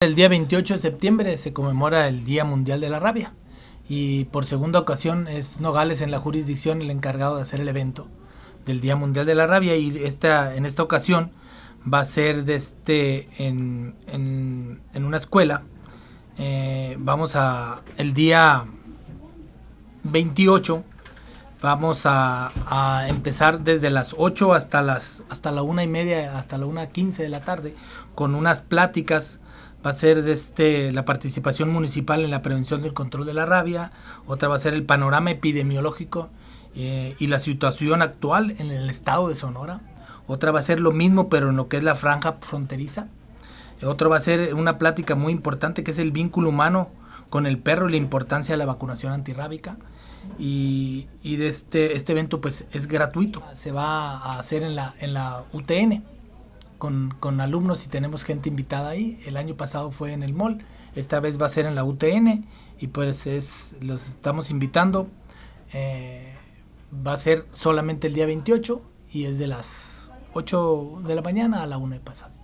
El día 28 de septiembre se conmemora el Día Mundial de la Rabia y por segunda ocasión es Nogales en la jurisdicción el encargado de hacer el evento del Día Mundial de la Rabia y esta, en esta ocasión va a ser desde este, en, en, una escuela. Eh, vamos a el día 28 vamos a, empezar desde las 8 hasta las hasta la una y media hasta la una de la tarde con unas pláticas va a ser de este, la participación municipal en la prevención del control de la rabia, otra va a ser el panorama epidemiológico eh, y la situación actual en el estado de Sonora, otra va a ser lo mismo pero en lo que es la franja fronteriza, otra va a ser una plática muy importante que es el vínculo humano con el perro y la importancia de la vacunación antirrábica. Y, y de este, este evento pues es gratuito, se va a hacer en la, en la UTN con, con, alumnos y tenemos gente invitada ahí. El año pasado fue en el mall, esta vez va a ser en la UTN y pues es, los estamos invitando. Eh, va a ser solamente el día 28 y es de las 8 de la mañana a la 1 de pasado.